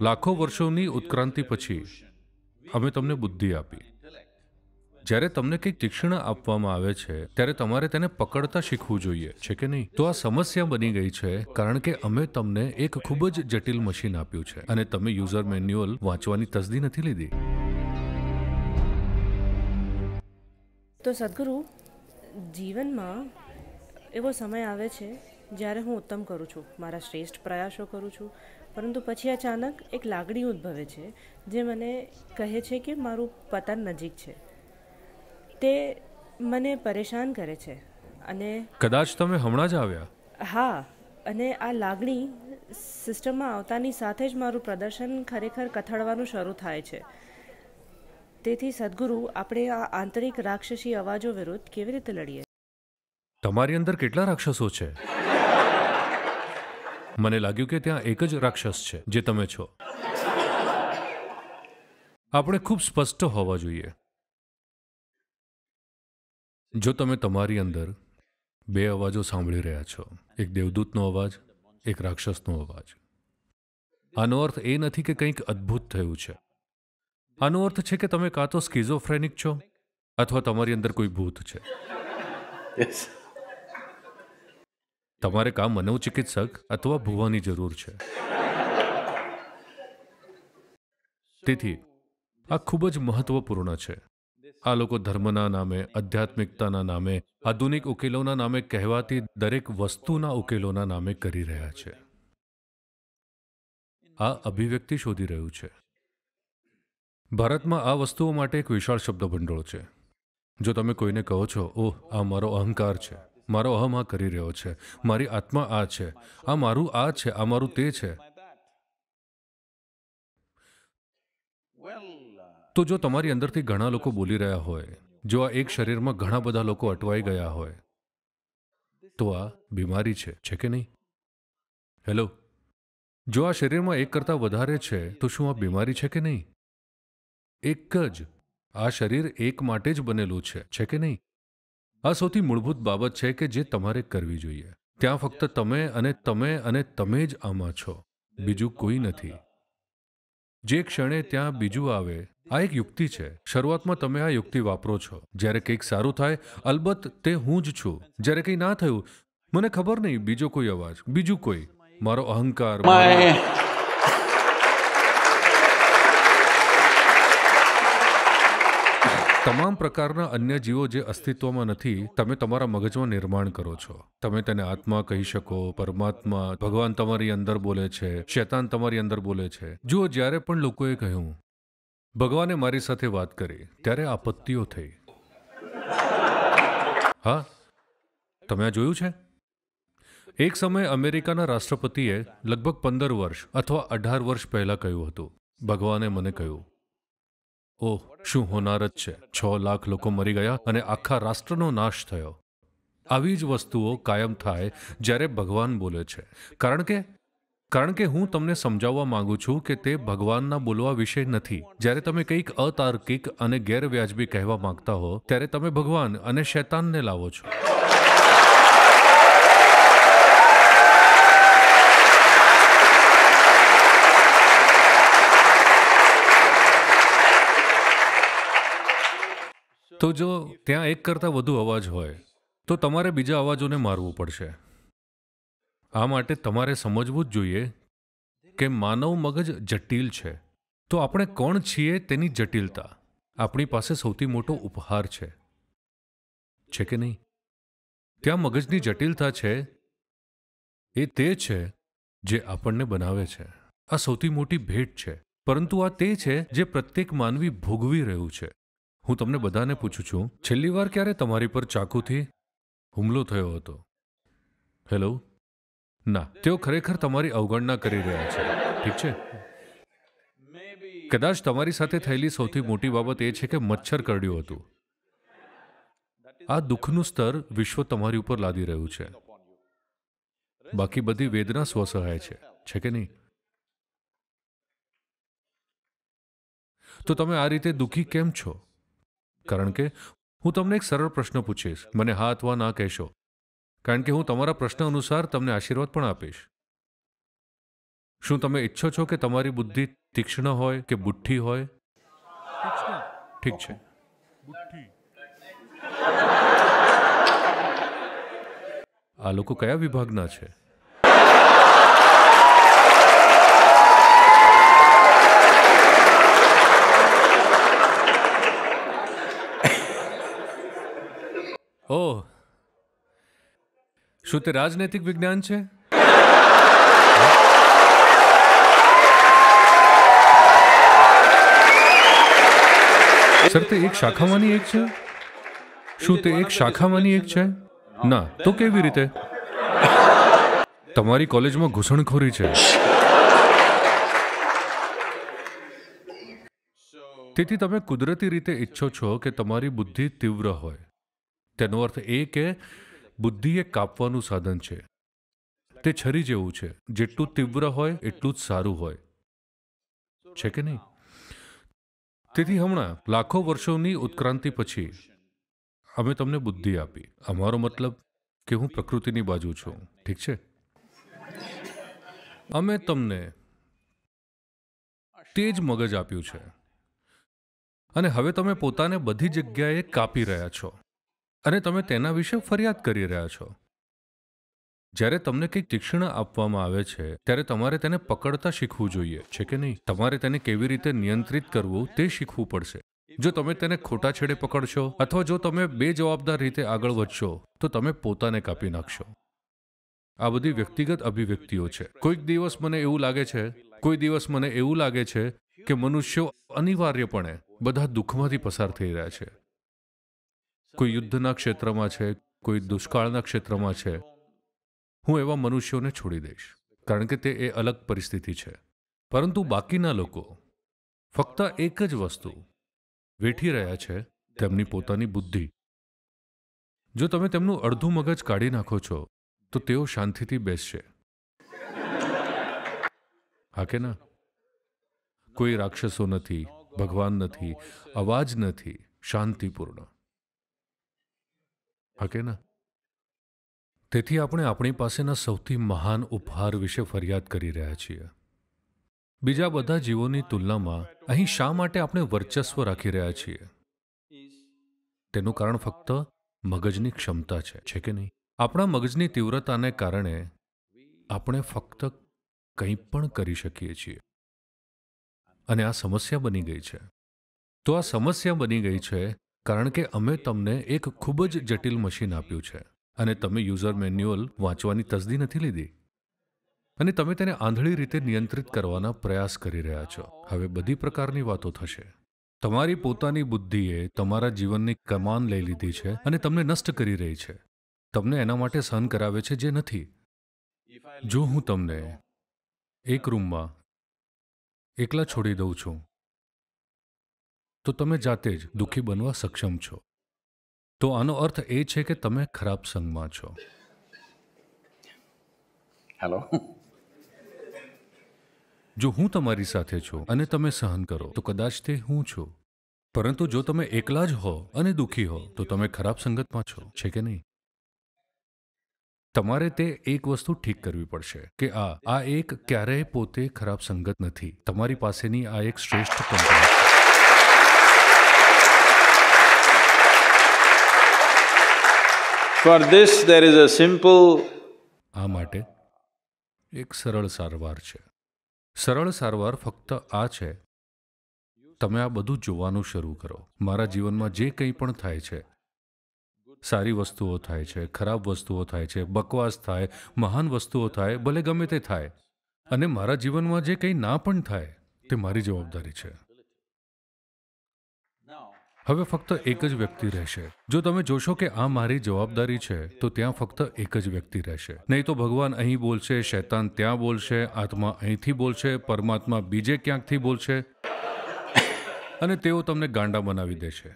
લાખો વર્ષોની ઉત્ક્રાંતિ પછી અમે તમને બુદ્ધિ આપી જ્યારે તમને કંઈક તીક્ષ્ણ આપવામાં આવે છે ત્યારે તમારે તેને પકડતા શીખવું જોઈએ છે કે નહીં તો આ સમસ્યા બની ગઈ છે કારણ કે અમે તમને એક ખૂબ જ જટિલ મશીન આપ્યું છે અને તમે યુઝર મેન્યુઅલ વાંચવાની તસદી નથી લીધી તો સદગુરુ જીવનમાં એવો સમય આવે છે જ્યારે હું ઉત્તમ કરું છું મારા શ્રેષ્ઠ પ્રયાસો કરું છું પરંતુ પછી અચાનક એક લાગણી ઉદ્ભવે છે જે મને કહે છે કે મારું પતન નજીક છે તે મને પરેશાન કરે છે અને કદાચ તમે હમણાં જ આવ્યા હા અને આ લાગણી સિસ્ટમમાં આવતાની સાથે જ મારું પ્રદર્શન ખરેખર કથળવાનું શરૂ થાય છે તેથી સદગુરુ આપણે આ આંતરિક રાક્ષસી અવાજો વિરુદ્ધ કેવી રીતે લડીએ તમારી અંદર કેટલા રાક્ષસો છે મને લાગ્યું કે ત્યાં એક જ રાક્ષસ છે જે તમે છો આપણે ખૂબ સ્પષ્ટ હોવા જોઈએ જો તમે તમારી અંદર બે અવાજો સાંભળી રહ્યા છો એક દેવદૂતનો અવાજ એક રાક્ષસનો અવાજ આનો અર્થ એ નથી કે કંઈક અદ્ભુત થયું છે આનો અર્થ છે કે તમે કાં તો સ્કિઝોફ્રેનિક છો અથવા તમારી અંદર કોઈ ભૂત છે તમારે કામ મનોચિકિત્સક અથવા ભૂવાની જરૂર છે તેથી આ ખૂબ જ મહત્વપૂર્ણ છે આ લોકો ધર્મના નામે આધ્યાત્મિકતાના નામે આધુનિક ઉકેલોના નામે કહેવાતી દરેક વસ્તુના ઉકેલોના નામે કરી રહ્યા છે આ અભિવ્યક્તિ શોધી રહ્યું છે ભારતમાં આ વસ્તુઓ માટે એક વિશાળ શબ્દ ભંડોળ છે જો તમે કોઈને કહો છો ઓહ આ મારો અહંકાર છે મારો અહમ આ કરી રહ્યો છે મારી આત્મા આ છે આ મારું આ છે આ મારું તે છે તો જો તમારી અંદરથી ઘણા લોકો બોલી રહ્યા હોય જો આ એક શરીરમાં ઘણા બધા લોકો અટવાઈ ગયા હોય તો આ બીમારી છે છે કે નહીં હેલો જો આ શરીરમાં એક કરતાં વધારે છે તો શું આ બીમારી છે કે નહીં એક જ આ શરીર એક માટે જ બનેલું છે છે કે નહીં આ સૌથી મૂળભૂત બાબત છે કે જે તમારે કરવી જોઈએ ત્યાં ફક્ત તમે અને તમે અને તમે જ આમાં છો બીજું કોઈ નથી જે ક્ષણે ત્યાં બીજું આવે આ એક યુક્તિ છે શરૂઆતમાં તમે આ યુક્તિ વાપરો છો જ્યારે કંઈક સારું થાય અલબત્ત તે હું જ છું જ્યારે કંઈ ના થયું મને ખબર નહીં બીજો કોઈ અવાજ બીજું કોઈ મારો અહંકાર તમામ પ્રકારના અન્ય જીવો જે અસ્તિત્વમાં નથી તમે તમારા મગજમાં નિર્માણ કરો છો તમે તેને આત્મા કહી શકો પરમાત્મા ભગવાન તમારી અંદર બોલે છે શેતાન તમારી અંદર બોલે છે જુઓ જ્યારે પણ લોકોએ કહ્યું ભગવાને મારી સાથે વાત કરી ત્યારે આપત્તિઓ થઈ હા તમે આ જોયું છે એક સમયે અમેરિકાના રાષ્ટ્રપતિએ લગભગ પંદર વર્ષ અથવા અઢાર વર્ષ પહેલાં કહ્યું હતું ભગવાને મને કહ્યું ઓહ શું હોનાર જ છે છ લાખ લોકો મરી ગયા અને આખા રાષ્ટ્રનો નાશ થયો આવી જ વસ્તુઓ કાયમ થાય જ્યારે ભગવાન બોલે છે કારણ કે કારણ કે હું તમને સમજાવવા માંગુ છું કે તે ભગવાનના બોલવા વિશે નથી જ્યારે તમે કંઈક અતાર્કિક અને ગેરવ્યાજબી કહેવા માંગતા હો ત્યારે તમે ભગવાન અને શૈતાનને લાવો છો તો જો ત્યાં એક કરતાં વધુ અવાજ હોય તો તમારે બીજા અવાજોને મારવું પડશે આ માટે તમારે સમજવું જ જોઈએ કે માનવ મગજ જટિલ છે તો આપણે કોણ છીએ તેની જટિલતા આપણી પાસે સૌથી મોટો ઉપહાર છે છે કે નહીં ત્યાં મગજની જટિલતા છે એ તે છે જે આપણને બનાવે છે આ સૌથી મોટી ભેટ છે પરંતુ આ તે છે જે પ્રત્યેક માનવી ભોગવી રહ્યું છે હું તમને બધાને પૂછું છું છેલ્લી વાર ક્યારે તમારી પર ચાકુથી હુમલો થયો હતો હેલો ના તેઓ ખરેખર તમારી અવગણના કરી રહ્યા છે ઠીક છે કદાચ તમારી સાથે થયેલી સૌથી મોટી બાબત એ છે કે મચ્છર કરડ્યું હતું આ દુઃખનું સ્તર વિશ્વ તમારી ઉપર લાદી રહ્યું છે બાકી બધી વેદના સ્વસહાય છે છે કે નહીં તો તમે આ રીતે દુઃખી કેમ છો કારણ કે હું તમને એક સરળ પ્રશ્ન પૂછીશ મને હા અથવા ના કહેશો કારણ કે હું તમારા પ્રશ્ન અનુસાર તમને આશીર્વાદ પણ આપીશ શું તમે ઈચ્છો છો કે તમારી બુદ્ધિ તીક્ષ્ણ હોય કે બુઠ્ઠી હોય ઠીક છે આ લોકો કયા વિભાગના છે ઓહ શું તે રાજનૈતિક વિજ્ઞાન છે સર તે એક શાખામાંની એક છે શું તે એક શાખામાંની એક છે ના તો કેવી રીતે તમારી કોલેજમાં ઘૂસણખોરી છે તેથી તમે કુદરતી રીતે ઈચ્છો છો કે તમારી બુદ્ધિ તીવ્ર હોય તેનો અર્થ એ કે બુદ્ધિ એ કાપવાનું સાધન છે તે છરી જેવું છે જેટલું તીવ્ર હોય એટલું જ સારું હોય છે કે નહીં તેથી હમણાં લાખો વર્ષોની ઉત્ક્રાંતિ પછી અમે તમને બુદ્ધિ આપી અમારો મતલબ કે હું પ્રકૃતિની બાજુ છું ઠીક છે અમે તમને તે જ મગજ આપ્યું છે અને હવે તમે પોતાને બધી જગ્યાએ કાપી રહ્યા છો અને તમે તેના વિશે ફરિયાદ કરી રહ્યા છો જ્યારે તમને કંઈક તીક્ષ્ણ આપવામાં આવે છે ત્યારે તમારે તેને પકડતા શીખવું જોઈએ છે કે નહીં તમારે તેને કેવી રીતે નિયંત્રિત કરવું તે શીખવું પડશે જો તમે તેને ખોટા છેડે પકડશો અથવા જો તમે બે જવાબદાર રીતે આગળ વધશો તો તમે પોતાને કાપી નાખશો આ બધી વ્યક્તિગત અભિવ્યક્તિઓ છે કોઈક દિવસ મને એવું લાગે છે કોઈ દિવસ મને એવું લાગે છે કે મનુષ્યો અનિવાર્યપણે બધા દુઃખમાંથી પસાર થઈ રહ્યા છે કોઈ યુદ્ધના ક્ષેત્રમાં છે કોઈ દુષ્કાળના ક્ષેત્રમાં છે હું એવા મનુષ્યોને છોડી દઈશ કારણ કે તે એ અલગ પરિસ્થિતિ છે પરંતુ બાકીના લોકો ફક્ત એક જ વસ્તુ વેઠી રહ્યા છે તેમની પોતાની બુદ્ધિ જો તમે તેમનું અડધું મગજ કાઢી નાખો છો તો તેઓ શાંતિથી બેસશે હા કે ના કોઈ રાક્ષસો નથી ભગવાન નથી અવાજ નથી શાંતિપૂર્ણ હા કે ના તેથી આપણે આપણી પાસેના સૌથી મહાન ઉપહાર વિશે ફરિયાદ કરી રહ્યા છીએ બીજા બધા જીવોની તુલનામાં અહીં શા માટે આપણે વર્ચસ્વ રાખી રહ્યા છીએ તેનું કારણ ફક્ત મગજની ક્ષમતા છે છે કે નહીં આપણા મગજની તીવ્રતાને કારણે આપણે ફક્ત કંઈ પણ કરી શકીએ છીએ અને આ સમસ્યા બની ગઈ છે તો આ સમસ્યા બની ગઈ છે કારણ કે અમે તમને એક ખૂબ જ જટિલ મશીન આપ્યું છે અને તમે યુઝર મેન્યુઅલ વાંચવાની તસદી નથી લીધી અને તમે તેને આંધળી રીતે નિયંત્રિત કરવાના પ્રયાસ કરી રહ્યા છો હવે બધી પ્રકારની વાતો થશે તમારી પોતાની બુદ્ધિએ તમારા જીવનની કમાન લઈ લીધી છે અને તમને નષ્ટ કરી રહી છે તમને એના માટે સહન કરાવે છે જે નથી જો હું તમને એક રૂમમાં એકલા છોડી દઉં છું તો તમે જાતે જ દુઃખી બનવા સક્ષમ છો તો આનો અર્થ એ છે કે તમે ખરાબ સંગમાં છો હેલો જો હું તમારી સાથે છું અને તમે સહન કરો તો કદાચ તે હું છું પરંતુ જો તમે એકલા જ હો અને દુઃખી હો તો તમે ખરાબ સંગતમાં છો છે કે નહીં તમારે તે એક વસ્તુ ઠીક કરવી પડશે કે આ આ એક ક્યારેય પોતે ખરાબ સંગત નથી તમારી પાસેની આ એક શ્રેષ્ઠ company for this there is a simple આ માટે એક સરળ સારવાર છે સરળ સારવાર ફક્ત આ છે તમે આ બધું જોવાનું શરૂ કરો મારા જીવનમાં જે કંઈ પણ થાય છે સારી વસ્તુઓ થાય છે ખરાબ વસ્તુઓ થાય છે બકવાસ થાય મહાન વસ્તુઓ થાય ભલે ગમે તે થાય અને મારા જીવનમાં જે કંઈ ના પણ થાય તે મારી જવાબદારી છે હવે ફક્ત એક જ વ્યક્તિ રહેશે જો તમે જોશો કે આ મારી જવાબદારી છે તો ત્યાં ફક્ત એક જ વ્યક્તિ રહેશે નહીં તો ભગવાન અહીં બોલશે શૈતાન ત્યાં બોલશે આત્મા અહીંથી બોલશે પરમાત્મા બીજે ક્યાંકથી બોલશે અને તેઓ તમને ગાંડા બનાવી દેશે